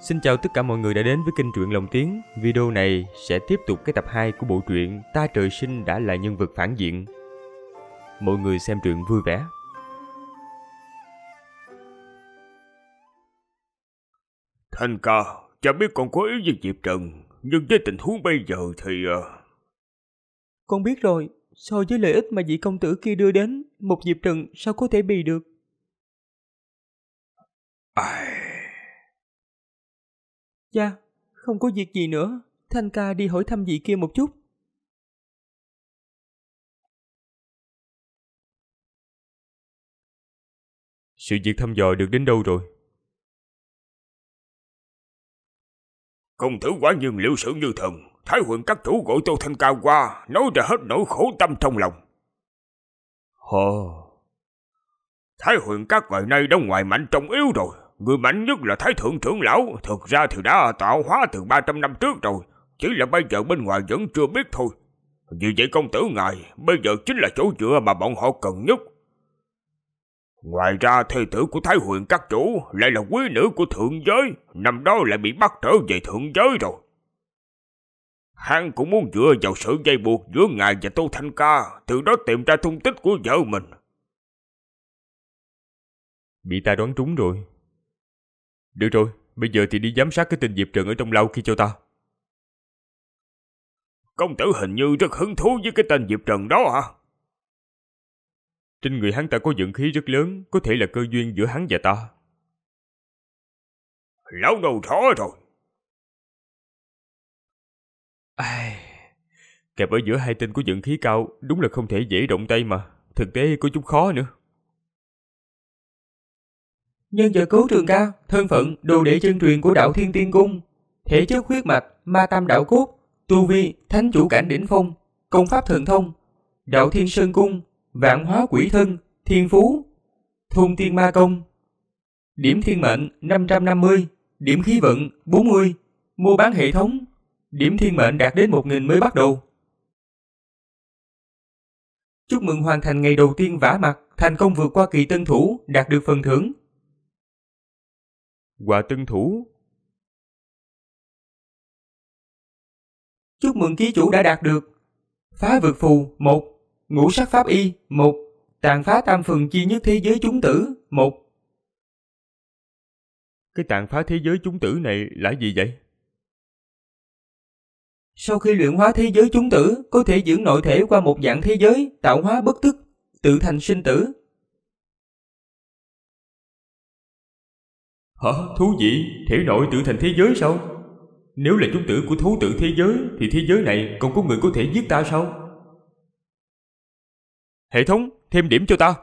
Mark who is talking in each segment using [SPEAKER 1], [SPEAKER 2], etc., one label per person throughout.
[SPEAKER 1] Xin chào tất cả mọi người đã đến với kênh truyện lồng tiếng. Video này sẽ tiếp tục cái tập 2 của bộ truyện Ta trời sinh đã là nhân vật phản diện. Mọi người xem truyện vui vẻ. Thành ca, chả biết con có ý gì Diệp Trần, nhưng với tình huống bây
[SPEAKER 2] giờ thì... Ờ,
[SPEAKER 1] con biết rồi, so với lợi ích mà vị công tử kia đưa đến, một Diệp Trần sao có thể bị được? Ai...
[SPEAKER 2] Dạ, không có việc gì nữa, Thanh ca đi hỏi thăm vị kia một chút. Sự việc thăm dò được đến đâu rồi? Công tử quả nhiên liệu sự như thần, Thái huyện các chủ gọi Tô Thanh Ca qua, nói ra hết nỗi khổ tâm trong lòng.
[SPEAKER 1] Hồ... Thái huyện các ngày nay đã ngoài mạnh trong yếu rồi, người mạnh nhất là Thái Thượng Trưởng Lão, thực ra thì đã tạo hóa từ 300 năm trước rồi, chỉ là bây giờ bên ngoài vẫn chưa biết thôi. Vì vậy công tử ngài, bây giờ chính là chỗ dựa mà bọn họ cần nhất. Ngoài ra thê tử của Thái Huyền các chủ lại là quý nữ của thượng giới, năm đó lại bị bắt trở về thượng giới rồi. Hắn cũng muốn dựa vào sự dây buộc giữa ngài và Tô Thanh Ca, từ đó tìm ra thông tích của vợ
[SPEAKER 2] mình. Bị ta đoán trúng rồi. Được rồi, bây giờ thì đi giám sát cái tên Diệp Trần ở trong lao kia cho ta.
[SPEAKER 1] Công tử hình như rất hứng thú với cái tên Diệp Trần đó hả?
[SPEAKER 2] Trên người hắn ta có vận khí rất lớn, có thể là cơ duyên giữa hắn và ta. Lão đầu rõ rồi.
[SPEAKER 1] Ai... Kẹp ở giữa hai tên có vận khí cao, đúng là không thể dễ động tay mà. Thực tế có chút khó nữa nhân vật cố trường cao thân phận, đồ đệ chân truyền của đạo thiên tiên cung, thể chất huyết mạch, ma tam đạo cốt, tu vi, thánh chủ cảnh đỉnh phong, công pháp thường thông, đạo thiên sơn cung, vạn hóa quỷ thân, thiên phú, thôn tiên ma công. Điểm thiên mệnh 550, điểm khí vận 40, mua bán hệ thống, điểm thiên mệnh đạt
[SPEAKER 2] đến 1.000 mới bắt đầu. Chúc mừng hoàn thành ngày đầu tiên vả mặt, thành công vượt qua kỳ tân thủ, đạt được phần thưởng Quả tân thủ. Chúc mừng ký chủ đã đạt được. Phá vượt phù 1, ngũ sắc pháp y 1, tàn phá tam phần chi nhất thế giới chúng tử 1. Cái tàn phá thế giới chúng tử này là gì vậy? Sau khi luyện hóa thế giới chúng tử, có thể dưỡng nội thể qua một dạng thế giới, tạo hóa bất tức, tự thành sinh tử, Hả? Thú vị? Thể nội tự thành thế giới sao? Nếu là chúng tử của thú tự thế giới Thì thế giới này còn có người có thể giết ta sao? Hệ thống, thêm điểm cho ta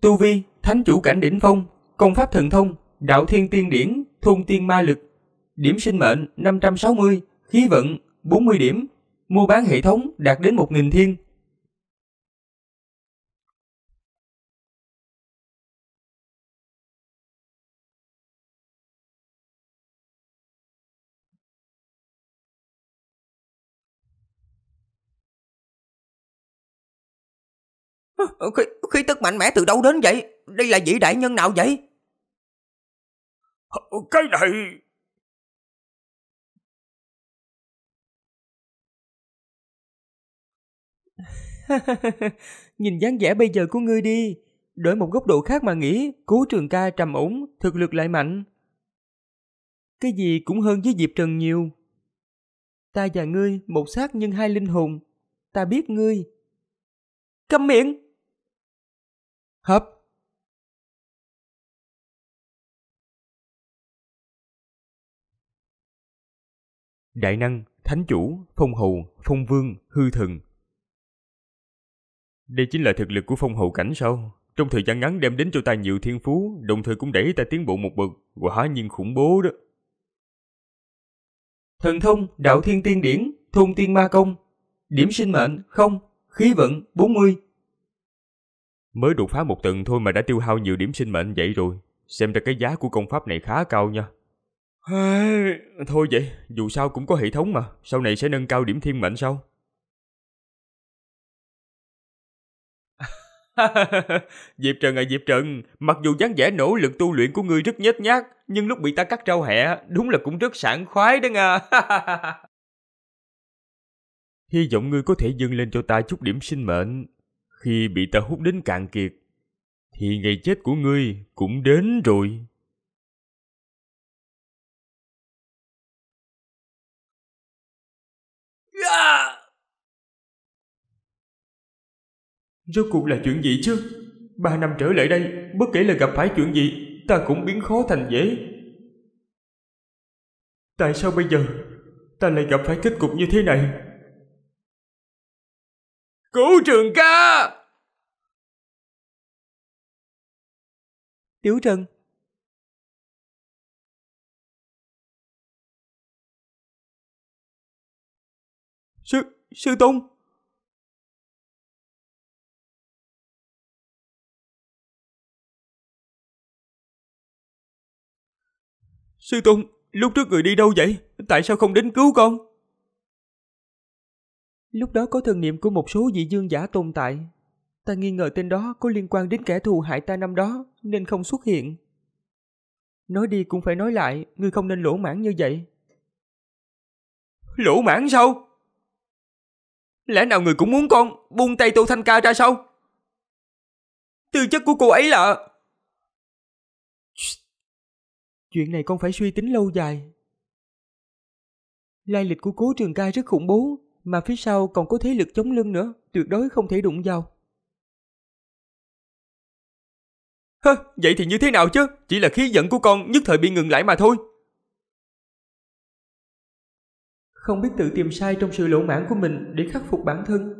[SPEAKER 2] Tu vi, thánh chủ cảnh đỉnh
[SPEAKER 1] phong Công pháp thần thông, đạo thiên tiên điển Thôn tiên ma lực Điểm sinh mệnh
[SPEAKER 2] 560 Khí vận 40 điểm Mua bán hệ thống đạt đến 1.000 thiên Khí, khí tức mạnh mẽ từ đâu đến vậy? Đây là vị đại nhân nào vậy? Cái này... Nhìn dáng vẻ bây giờ của ngươi đi. Đổi một góc độ khác mà nghĩ, cố
[SPEAKER 1] trường ca trầm ổn, thực lực lại mạnh. Cái gì cũng hơn với Diệp Trần
[SPEAKER 2] nhiều. Ta và ngươi, một xác nhưng hai linh hồn. Ta biết ngươi. Câm miệng! hấp đại năng thánh chủ phong hầu phong vương hư thần
[SPEAKER 1] đây chính là thực lực của phong hầu cảnh sao? Trong thời gian ngắn đem đến cho ta nhiều thiên phú, đồng thời cũng đẩy ta tiến bộ một bậc, quả nhiên khủng bố đó. Thần thông, đạo thiên tiên điển, thôn tiên ma công, điểm sinh mệnh, không, khí vận, 40, Mới đột phá một tầng thôi mà đã tiêu hao nhiều điểm sinh mệnh vậy rồi. Xem ra cái giá của công pháp này khá cao nha. Thôi vậy, dù sao cũng có hệ thống mà, sau này sẽ nâng cao điểm thiên mệnh sau. Diệp Trần à Diệp Trần, mặc dù dáng vẻ nỗ lực tu luyện của ngươi rất nhếch nhác, nhưng lúc bị ta cắt rau hẹ, đúng là cũng rất sảng khoái đó nga. Hy vọng ngươi có thể dâng lên cho ta chút điểm
[SPEAKER 2] sinh mệnh, khi bị ta hút đến cạn kiệt thì ngày chết của ngươi cũng đến rồi dạ. rốt cuộc là chuyện gì chứ ba năm trở lại đây bất kể là gặp phải chuyện gì ta cũng biến khó thành dễ tại sao bây giờ ta lại gặp phải kết cục như thế này Cứu trường ca! Tiểu Trần Sư, sư tôn Sư tôn lúc trước người đi đâu vậy? Tại sao không đến cứu con?
[SPEAKER 1] Lúc đó có thần niệm của một số dị dương giả tồn tại. Ta nghi ngờ tên đó có liên quan đến kẻ thù hại ta năm đó, nên không xuất hiện. Nói đi cũng phải nói lại, ngươi không nên lỗ mãn như vậy.
[SPEAKER 2] Lỗ mãn sao? Lẽ nào người cũng muốn con buông tay Tô Thanh Ca ra sao? Tư chất của cô ấy là...
[SPEAKER 1] Chuyện này con phải suy tính lâu dài. Lai lịch của cố trường ca rất khủng bố, mà phía sau còn có thế lực chống lưng nữa, tuyệt đối
[SPEAKER 2] không thể đụng vào. Hơ, vậy thì như thế nào chứ? Chỉ là khí giận của con nhất thời bị ngừng lại mà thôi.
[SPEAKER 1] Không biết tự tìm sai trong sự lỗ mãn của mình để khắc phục bản thân.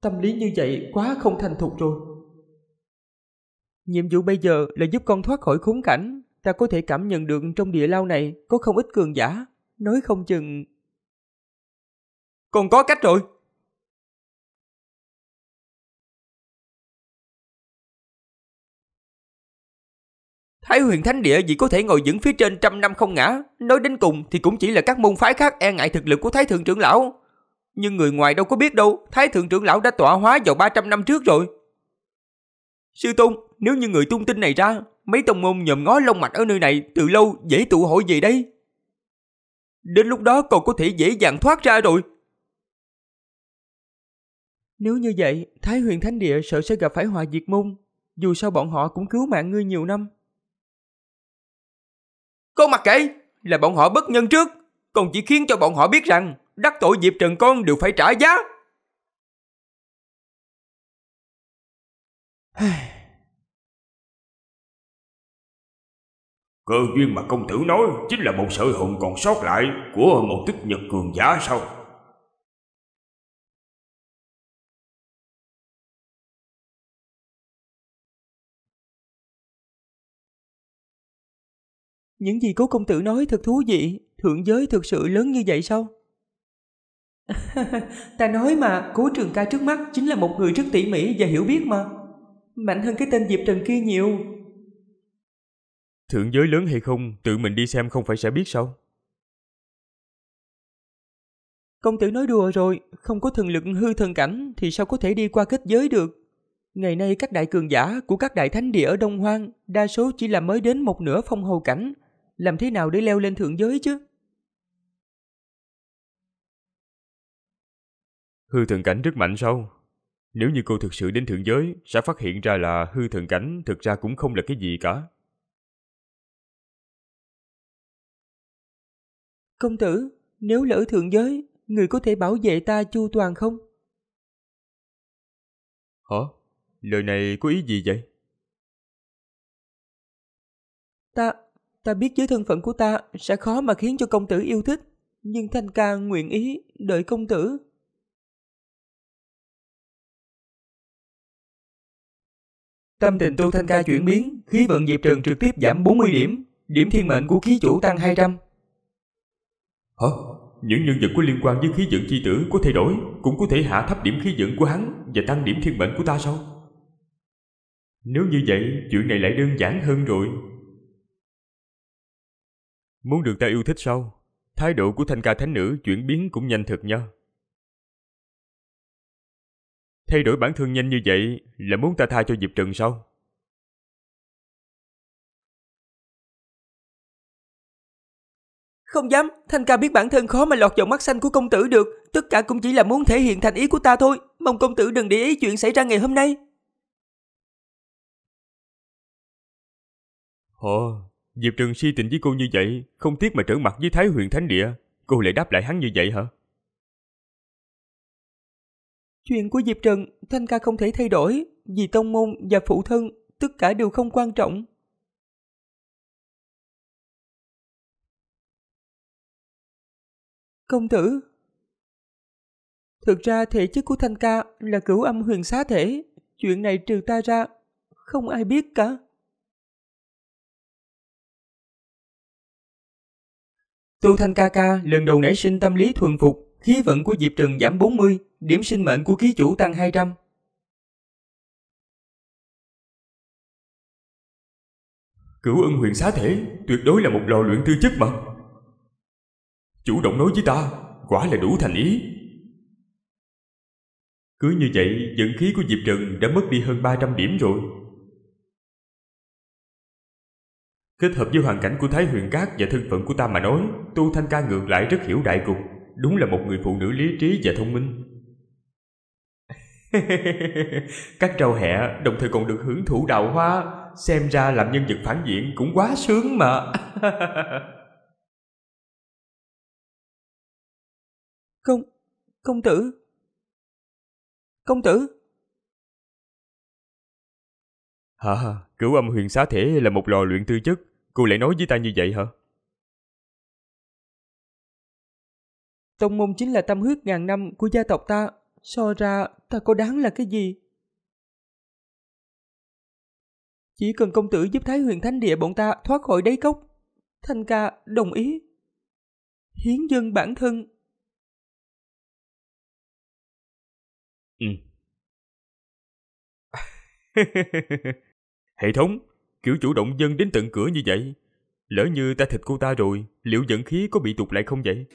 [SPEAKER 1] Tâm lý như vậy quá không thành thục rồi. Nhiệm vụ bây giờ là giúp con thoát khỏi khốn cảnh. Ta có thể cảm nhận được trong địa lao này có không ít
[SPEAKER 2] cường giả. Nói không chừng còn có cách rồi. Thái huyền thánh địa chỉ có thể ngồi vững phía trên trăm năm không ngã, nói đến
[SPEAKER 1] cùng thì cũng chỉ là các môn phái khác e ngại thực lực của Thái thượng trưởng lão. Nhưng người ngoài đâu có biết đâu, Thái thượng trưởng lão đã tọa hóa vào 300 năm trước rồi. Sư Tôn, nếu như người tung tin này ra, mấy tông môn nhòm ngó lông mạch ở nơi này từ lâu dễ tụ hội gì đây? Đến lúc đó còn có thể dễ dàng thoát ra rồi, nếu như vậy, Thái huyền thánh địa sợ sẽ gặp phải họa diệt môn. Dù sao bọn họ cũng cứu mạng ngươi nhiều năm. Con mặc kệ, là bọn họ bất
[SPEAKER 2] nhân trước. Còn chỉ khiến cho bọn họ biết rằng đắc tội Diệp Trần con đều phải trả giá. Cơ duyên mà công tử nói chính là một sợi hồn còn sót lại của một tích nhật cường giả sau Những gì cố công tử nói thật thú vị, thượng giới thực sự lớn như vậy sao? ta nói mà,
[SPEAKER 1] cố trường ca trước mắt chính là một người rất tỉ mỉ và hiểu biết mà. Mạnh hơn cái tên Diệp Trần kia nhiều. Thượng giới lớn hay không, tự mình đi xem không phải sẽ biết sao? Công tử nói đùa rồi, không có thần lực hư thần cảnh thì sao có thể đi qua kết giới được. Ngày nay các đại cường giả của các đại thánh địa ở Đông Hoang đa số chỉ là mới đến một nửa phong hầu cảnh, làm thế nào để leo lên thượng giới chứ? Hư thần cảnh rất mạnh sâu. Nếu như cô thực sự đến thượng giới, sẽ phát hiện ra là hư thần cảnh thực ra
[SPEAKER 2] cũng không là cái gì cả. Công tử, nếu lỡ thượng giới, người có thể bảo vệ ta chu toàn không? Hả? Lời này có ý gì vậy? Ta, Ta biết với thân phận của ta sẽ khó mà khiến cho công tử yêu thích, nhưng Thanh ca nguyện ý đợi công tử. Tâm tình tu Thanh ca chuyển biến, khí vận Diệp Trần trực tiếp giảm 40 điểm, điểm thiên mệnh của khí chủ tăng 200.
[SPEAKER 1] Hả? Những nhân vật có liên quan với khí vận chi tử có thay đổi, cũng có thể hạ thấp điểm khí vận của hắn và tăng điểm thiên mệnh của ta sao? Nếu như vậy, chuyện này lại đơn giản hơn rồi. Muốn được ta yêu thích sao? Thái độ của thanh ca thánh nữ chuyển biến cũng nhanh thật nha.
[SPEAKER 2] Thay đổi bản thân nhanh như vậy là muốn ta tha cho Diệp Trần sao? Không dám, Thanh ca biết bản thân khó mà lọt vào mắt xanh của công tử được, tất cả cũng chỉ là muốn thể hiện thành ý của ta thôi, mong công tử đừng để ý chuyện xảy ra ngày hôm nay. Ồ, Diệp Trừng Si tình với cô như vậy, không tiếc mà trở mặt với Thái Huyền Thánh Địa, cô lại đáp lại hắn như vậy hả?
[SPEAKER 1] Chuyện của Diệp Trừng, Thanh ca không thể thay đổi, vì tông môn và phụ thân, tất cả đều
[SPEAKER 2] không quan trọng. Công tử Thực ra thể chất của Thanh ca là cửu âm huyền xá thể, chuyện này trừ ta ra, không ai biết cả. Tu Thanh ca ca lần đầu nảy sinh tâm lý thuần phục, khí vận của Diệp Trần giảm 40, điểm sinh mệnh của ký chủ tăng 200. Cửu Ân huyền xá thể tuyệt đối là một lò luyện tư chất mà. Chủ động nói với ta, quả là đủ thành ý.
[SPEAKER 1] Cứ như vậy, vận khí của Diệp Trần đã mất đi hơn 300 điểm rồi. Kết hợp với hoàn cảnh của Thái Huyền Cát và thân phận của ta mà nói, Tu Thanh Ca ngược lại rất hiểu đại cục, đúng là một người phụ nữ lý trí và thông minh. Các trâu hẹ đồng thời còn được hưởng thụ đào hoa,
[SPEAKER 2] xem ra làm nhân vật phản diện cũng quá sướng mà. công, công tử, công tử. Hả, cửu âm huyền xá thể là một lò luyện tư chất Cô lại nói với ta như vậy hả? Tông môn chính là tâm huyết ngàn năm của gia tộc ta. So ra ta có đáng là cái gì? Chỉ
[SPEAKER 1] cần công tử giúp Thái huyền thánh địa bọn ta thoát khỏi đáy cốc. Thanh ca đồng ý.
[SPEAKER 2] Hiến dân bản thân. Ừ. Hệ thống,
[SPEAKER 1] kiểu chủ động dân đến tận cửa như vậy. Lỡ như ta thịt cô ta rồi, liệu dẫn khí có bị tụt lại không vậy?